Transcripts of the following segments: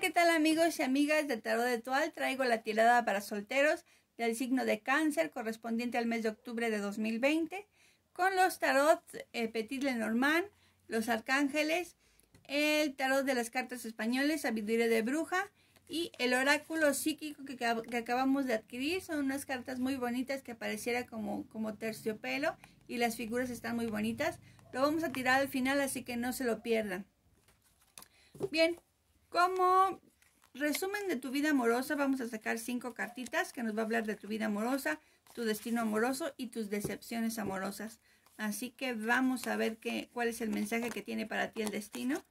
¿qué tal amigos y amigas de Tarot de Tual? Traigo la tirada para solteros del signo de cáncer correspondiente al mes de octubre de 2020 con los tarot eh, Petit Lenormand, los arcángeles, el tarot de las cartas españoles, sabiduría de bruja y el oráculo psíquico que, acabamos de adquirir. Son unas cartas muy bonitas que pareciera como, como terciopelo y las figuras están muy bonitas. Lo vamos a tirar al final así que no se lo pierdan. Bien, como resumen de tu vida amorosa, vamos a sacar cinco cartitas que nos va a hablar de tu vida amorosa, tu destino amoroso y tus decepciones amorosas. Así que vamos a ver cuál es el mensaje que tiene para ti el destino.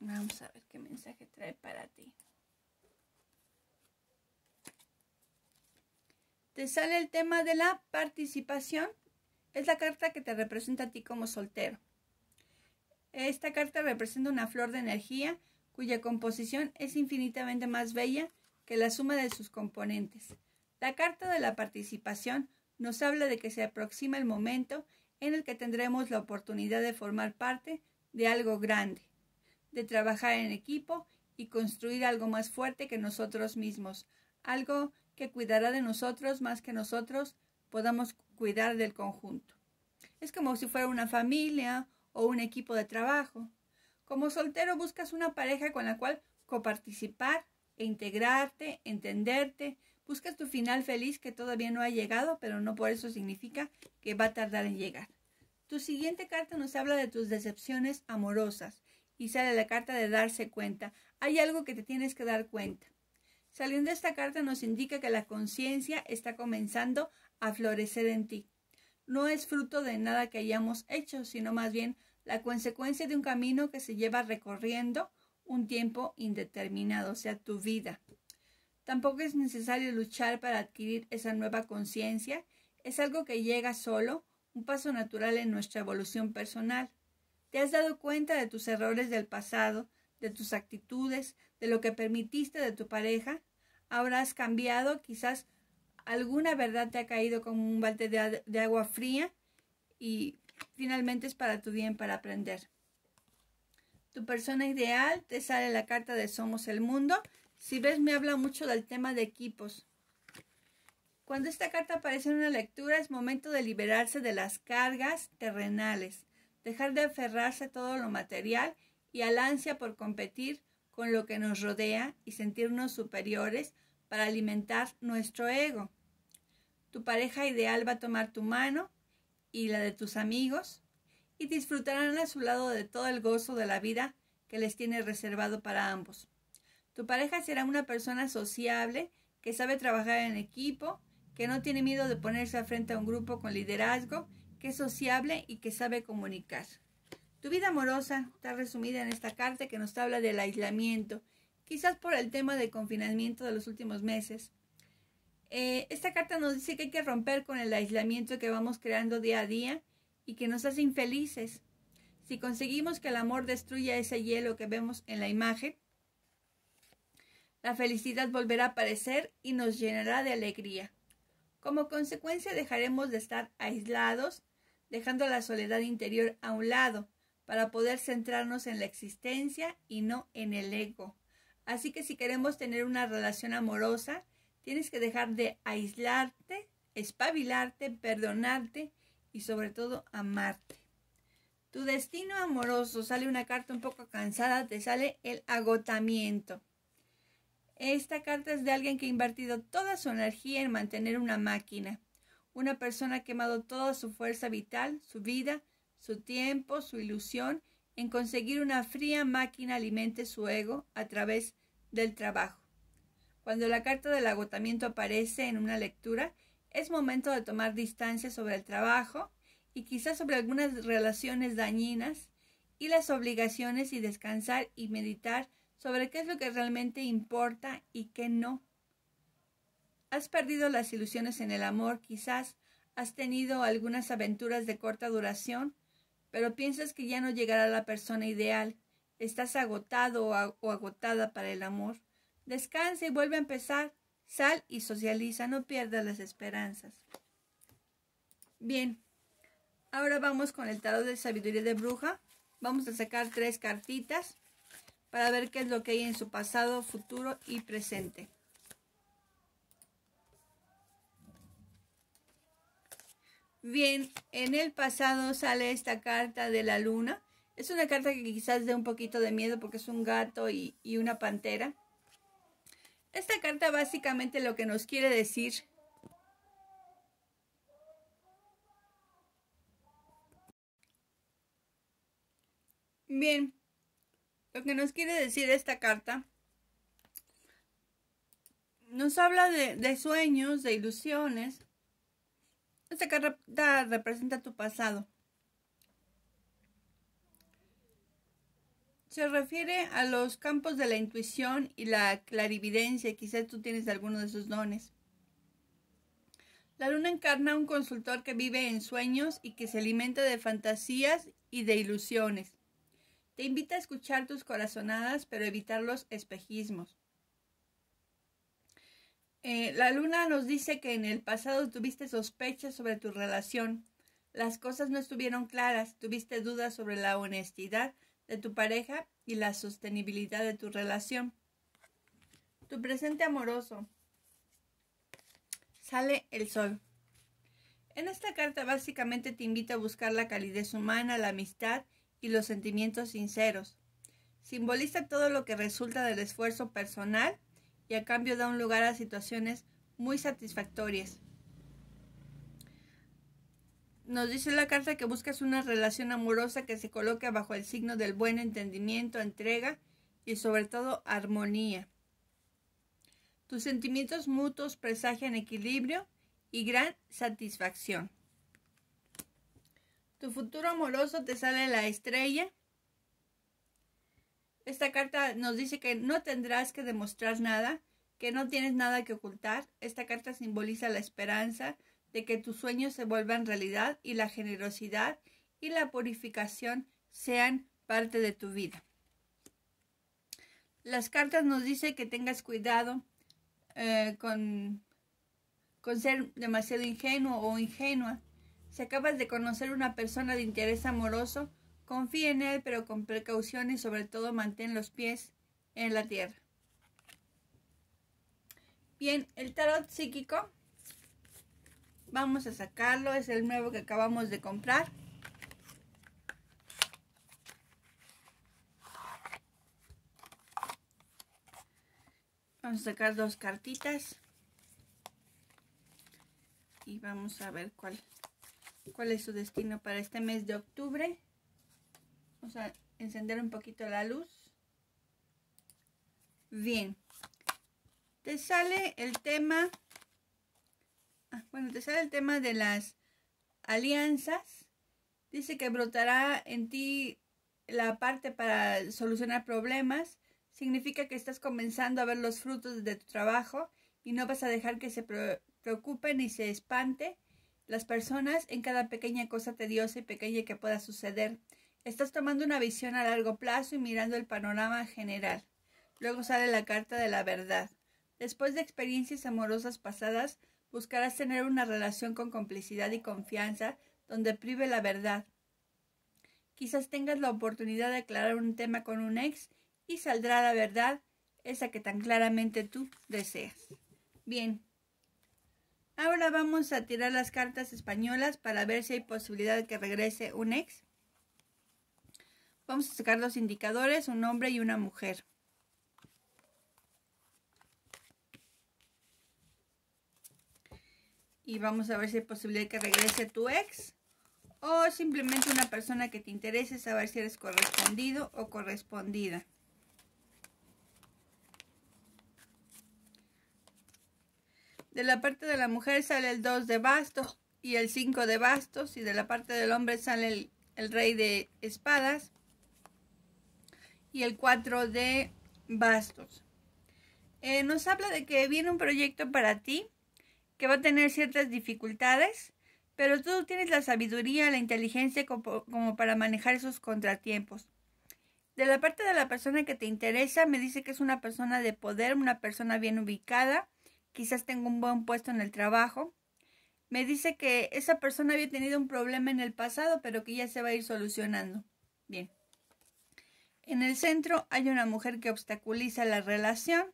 Vamos a ver qué mensaje trae para ti. te sale el tema de la participación. Es la carta que te representa a ti como soltero. Esta carta representa una flor de energía cuya composición es infinitamente más bella que la suma de sus componentes. La carta de la participación nos habla de que se aproxima el momento en el que tendremos la oportunidad de formar parte de algo grande, de trabajar en equipo y construir algo más fuerte que nosotros mismos, algo que cuidará de nosotros más que nosotros podamos cuidar del conjunto. Es como si fuera una familia o un equipo de trabajo. Como soltero buscas una pareja con la cual coparticipar e integrarte, entenderte. Buscas tu final feliz que todavía no ha llegado, pero no por eso significa que va a tardar en llegar. Tu siguiente carta nos habla de tus decepciones amorosas y sale la carta de darse cuenta. Hay algo que te tienes que dar cuenta. Saliendo esta carta nos indica que la conciencia está comenzando a florecer en ti. No es fruto de nada que hayamos hecho, sino más bien la consecuencia de un camino que se lleva recorriendo un tiempo indeterminado, o sea, tu vida. Tampoco es necesario luchar para adquirir esa nueva conciencia, es algo que llega solo, un paso natural en nuestra evolución personal. Te has dado cuenta de tus errores del pasado, de tus actitudes, de lo que permitiste de tu pareja, ahora has cambiado, quizás alguna verdad te ha caído como un balde de, agua fría y finalmente es para tu bien, para aprender. Tu persona ideal te sale la carta de Somos el Mundo. Si ves, me habla mucho del tema de equipos. Cuando esta carta aparece en una lectura es momento de liberarse de las cargas terrenales, dejar de aferrarse a todo lo material y al ansia por competir con lo que nos rodea y sentirnos superiores para alimentar nuestro ego. Tu pareja ideal va a tomar tu mano y la de tus amigos y disfrutarán a su lado de todo el gozo de la vida que les tiene reservado para ambos. Tu pareja será una persona sociable que sabe trabajar en equipo, que no tiene miedo de ponerse frente a un grupo con liderazgo, que es sociable y que sabe comunicar. Tu vida amorosa está resumida en esta carta que nos habla del aislamiento, quizás por el tema del confinamiento de los últimos meses. Eh, esta carta nos dice que hay que romper con el aislamiento que vamos creando día a día y que nos hace infelices. Si conseguimos que el amor destruya ese hielo que vemos en la imagen, la felicidad volverá a aparecer y nos llenará de alegría. Como consecuencia dejaremos de estar aislados, dejando la soledad interior a un lado para poder centrarnos en la existencia y no en el ego. Así que si queremos tener una relación amorosa, tienes que dejar de aislarte, espabilarte, perdonarte y sobre todo amarte. Tu destino amoroso, sale una carta un poco cansada, te sale el agotamiento. Esta carta es de alguien que ha invertido toda su energía en mantener una máquina, una persona ha quemado toda su fuerza vital, su vida, su tiempo, su ilusión en conseguir una fría máquina alimente su ego a través del trabajo. Cuando la carta del agotamiento aparece en una lectura, es momento de tomar distancia sobre el trabajo y quizás sobre algunas relaciones dañinas y las obligaciones y descansar y meditar sobre qué es lo que realmente importa y qué no. Has perdido las ilusiones en el amor, quizás has tenido algunas aventuras de corta duración pero piensas que ya no llegará la persona ideal, estás agotado o agotada para el amor, descansa y vuelve a empezar, sal y socializa, no pierdas las esperanzas. Bien, ahora vamos con el tarot de sabiduría de bruja. Vamos a sacar tres cartitas para ver qué es lo que hay en su pasado, futuro y presente. Bien, en el pasado sale esta carta de la luna. Es una carta que quizás dé un poquito de miedo porque es un gato y, una pantera. Esta carta básicamente lo que nos quiere decir Bien, lo que nos quiere decir esta carta nos habla de, de, sueños, de ilusiones, esta carta representa tu pasado. Se refiere a los campos de la intuición y la clarividencia. Quizás tú tienes alguno de esos dones. La luna encarna a un consultor que vive en sueños y que se alimenta de fantasías y de ilusiones. Te invita a escuchar tus corazonadas, pero evitar los espejismos. Eh, la luna nos dice que en el pasado tuviste sospechas sobre tu relación. Las cosas no estuvieron claras, tuviste dudas sobre la honestidad de tu pareja y la sostenibilidad de tu relación. Tu presente amoroso. Sale el sol. En esta carta básicamente te invita a buscar la calidez humana, la amistad y los sentimientos sinceros. Simboliza todo lo que resulta del esfuerzo personal y a cambio da un lugar a situaciones muy satisfactorias. Nos dice la carta que buscas una relación amorosa que se coloque bajo el signo del buen entendimiento, entrega y sobre todo armonía. Tus sentimientos mutuos presagian equilibrio y gran satisfacción. Tu futuro amoroso te sale la estrella esta carta nos dice que no tendrás que demostrar nada, que no tienes nada que ocultar. Esta carta simboliza la esperanza de que tus sueños se vuelvan realidad y la generosidad y la purificación sean parte de tu vida. Las cartas nos dicen que tengas cuidado eh, con, con ser demasiado ingenuo o ingenua. Si acabas de conocer una persona de interés amoroso, Confía en él, pero con precaución y sobre todo mantén los pies en la tierra. Bien, el tarot psíquico. Vamos a sacarlo, es el nuevo que acabamos de comprar. Vamos a sacar dos cartitas. Y vamos a ver cuál, cuál es su destino para este mes de octubre a encender un poquito la luz. Bien. Te sale el tema, ah, bueno, te sale el tema de las alianzas. Dice que brotará en ti la parte para solucionar problemas. Significa que estás comenzando a ver los frutos de tu trabajo y no vas a dejar que se preocupen y se espante las personas en cada pequeña cosa tediosa y pequeña que pueda suceder. Estás tomando una visión a largo plazo y mirando el panorama general. Luego sale la carta de la verdad. Después de experiencias amorosas pasadas, buscarás tener una relación con complicidad y confianza donde prive la verdad. Quizás tengas la oportunidad de aclarar un tema con un ex y saldrá la verdad, esa que tan claramente tú deseas. Bien. Ahora vamos a tirar las cartas españolas para ver si hay posibilidad de que regrese un ex. Vamos a sacar los indicadores, un hombre y una mujer. Y vamos a ver si es posible que regrese tu ex. O simplemente una persona que te interese saber si eres correspondido o correspondida. De la parte de la mujer sale el 2 de bastos y el 5 de bastos. Y de la parte del hombre sale el rey de espadas y el 4 de bastos. Eh, nos habla de que viene un proyecto para ti que va a tener ciertas dificultades, pero tú tienes la sabiduría, la inteligencia como, como para manejar esos contratiempos. De la parte de la persona que te interesa, me dice que es una persona de poder, una persona bien ubicada, quizás tenga un buen puesto en el trabajo. Me dice que esa persona había tenido un problema en el pasado, pero que ya se va a ir solucionando. Bien. En el centro hay una mujer que obstaculiza la relación,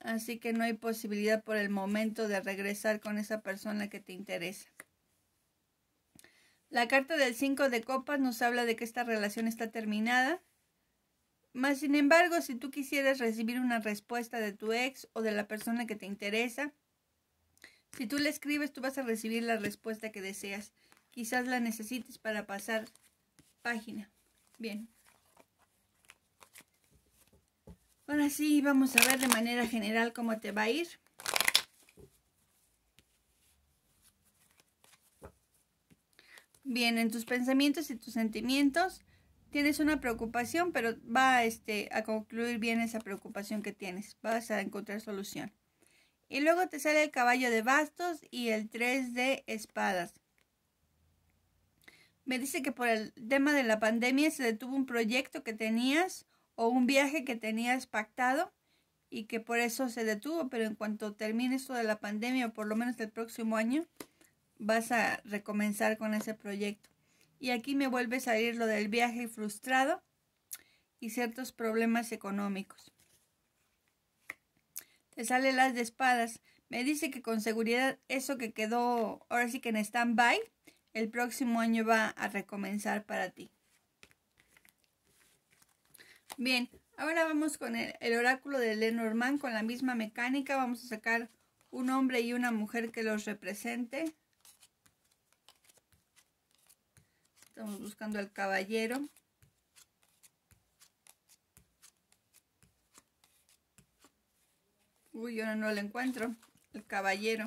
así que no hay posibilidad por el momento de regresar con esa persona que te interesa. La carta del 5 de copas nos habla de que esta relación está terminada, mas sin embargo, si tú quisieras recibir una respuesta de tu ex o de la persona que te interesa, si tú le escribes, tú vas a recibir la respuesta que deseas. Quizás la necesites para pasar página. Bien. Ahora sí, vamos a ver de manera general cómo te va a ir. Bien, en tus pensamientos y tus sentimientos tienes una preocupación, pero va este, a concluir bien esa preocupación que tienes. Vas a encontrar solución. Y luego te sale el caballo de bastos y el 3 de espadas. Me dice que por el tema de la pandemia se detuvo un proyecto que tenías un viaje que tenías pactado y que por eso se detuvo, pero en cuanto termine esto de la pandemia, o por lo menos el próximo año, vas a recomenzar con ese proyecto. Y aquí me vuelve a salir lo del viaje frustrado y ciertos problemas económicos. Te sale las de espadas. Me dice que con seguridad eso que quedó ahora sí que en stand-by, el próximo año va a recomenzar para ti. Bien, ahora vamos con el, oráculo de Lenormand con la misma mecánica. Vamos a sacar un hombre y una mujer que los represente. Estamos buscando al caballero. Uy, yo no lo encuentro. El caballero.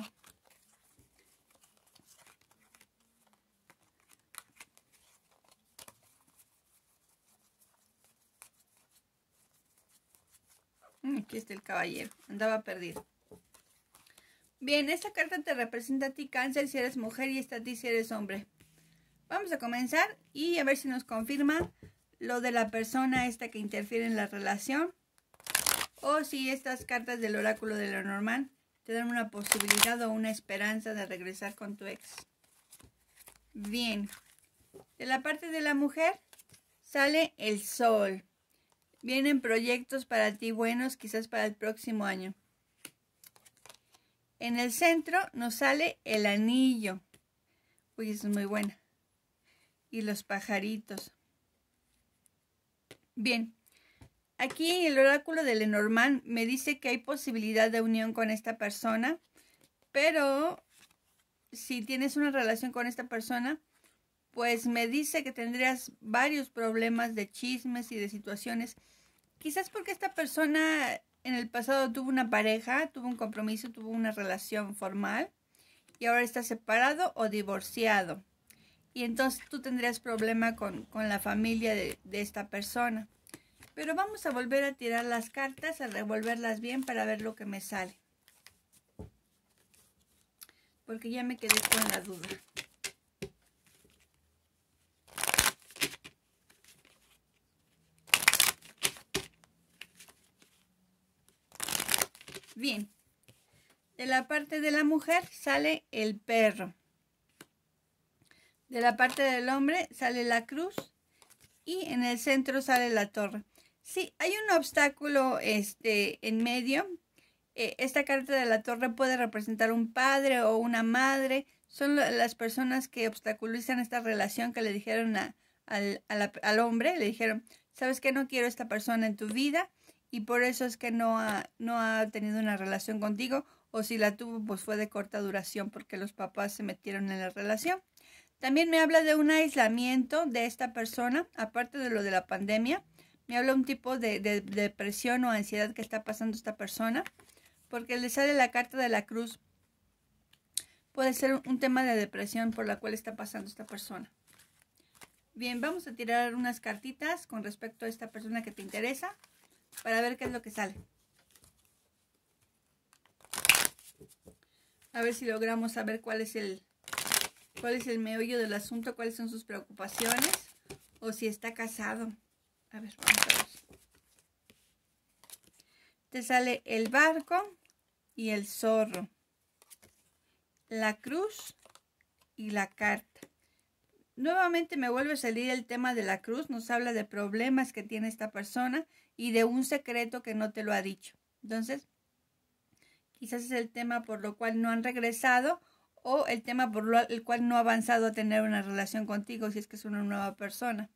Mm, aquí está el caballero. Andaba perdido. Bien, esta carta te representa a ti cáncer si eres mujer y esta a ti si eres hombre. Vamos a comenzar y a ver si nos confirma lo de la persona esta que interfiere en la relación. O si estas cartas del oráculo de normal te dan una posibilidad o una esperanza de regresar con tu ex. Bien, de la parte de la mujer sale el sol. Vienen proyectos para ti buenos, quizás para el próximo año. En el centro nos sale el anillo. Uy, eso es muy buena. Y los pajaritos. Bien. Aquí el oráculo de Lenormand me dice que hay posibilidad de unión con esta persona, pero si tienes una relación con esta persona, pues me dice que tendrías varios problemas de chismes y de situaciones quizás porque esta persona en el pasado tuvo una pareja, tuvo un compromiso, tuvo una relación formal y ahora está separado o divorciado. Y entonces tú tendrías problema con, la familia de esta persona. Pero vamos a volver a tirar las cartas, a revolverlas bien para ver lo que me sale. Porque ya me quedé con la duda. Bien, de la parte de la mujer sale el perro. De la parte del hombre sale la cruz y en el centro sale la torre. Sí, hay un obstáculo este, en medio. Eh, esta carta de la torre puede representar un padre o una madre. Son las personas que obstaculizan esta relación que le dijeron al, al hombre, le dijeron, sabes que no quiero esta persona en tu vida, y por eso es que no ha, no ha tenido una relación contigo o si la tuvo pues fue de corta duración porque los papás se metieron en la relación. También me habla de un aislamiento de esta persona, aparte de lo de la pandemia. Me habla un tipo de, depresión o ansiedad que está pasando esta persona, porque le sale la carta de la cruz. Puede ser un tema de depresión por la cual está pasando esta persona. Bien, vamos a tirar unas cartitas con respecto a esta persona que te interesa para ver qué es lo que sale. A ver si logramos saber cuál es el cuál es el meollo del asunto, cuáles son sus preocupaciones o si está casado. A ver, vamos a ver. Te sale el barco y el zorro. La cruz y la carta. Nuevamente me vuelve a salir el tema de la cruz, nos habla de problemas que tiene esta persona, y de un secreto que no te lo ha dicho. Entonces, quizás es el tema por lo cual no han regresado o el tema por el cual no ha avanzado a tener una relación contigo si es que es una nueva persona.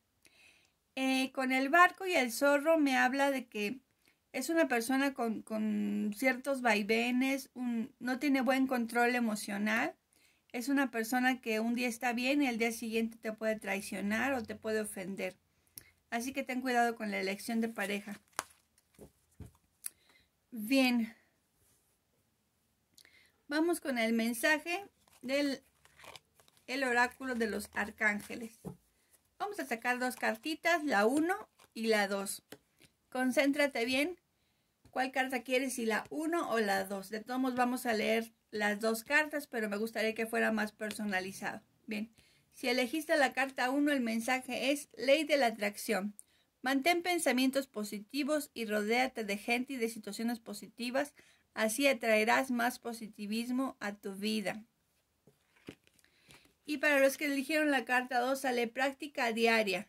Eh, con el barco y el zorro me habla de que es una persona con, con ciertos vaivenes, no tiene buen control emocional, es una persona que un día está bien y al día siguiente te puede traicionar o te puede ofender. Así que ten cuidado con la elección de pareja. Bien. Vamos con el mensaje del el oráculo de los arcángeles. Vamos a sacar dos cartitas, la 1 y la 2. Concéntrate bien cuál carta quieres, si la 1 o la 2. De todos modos vamos a leer las dos cartas, pero me gustaría que fuera más personalizado. Bien, si elegiste la carta 1, el mensaje es ley de la atracción. Mantén pensamientos positivos y rodéate de gente y de situaciones positivas, así atraerás más positivismo a tu vida. Y para los que eligieron la carta 2, sale práctica diaria.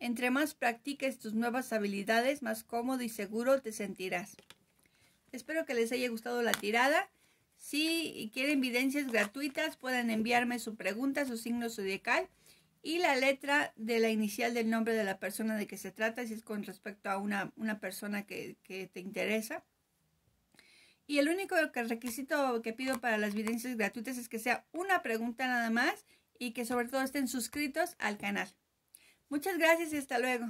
Entre más practiques tus nuevas habilidades, más cómodo y seguro te sentirás. Espero que les haya gustado la tirada si quieren evidencias gratuitas, pueden enviarme su pregunta, su signo zodiacal y la letra de la inicial del nombre de la persona de que se trata, si es con respecto a una, persona que, que, te interesa. Y el único requisito que pido para las evidencias gratuitas es que sea una pregunta nada más y que sobre todo estén suscritos al canal. Muchas gracias y hasta luego.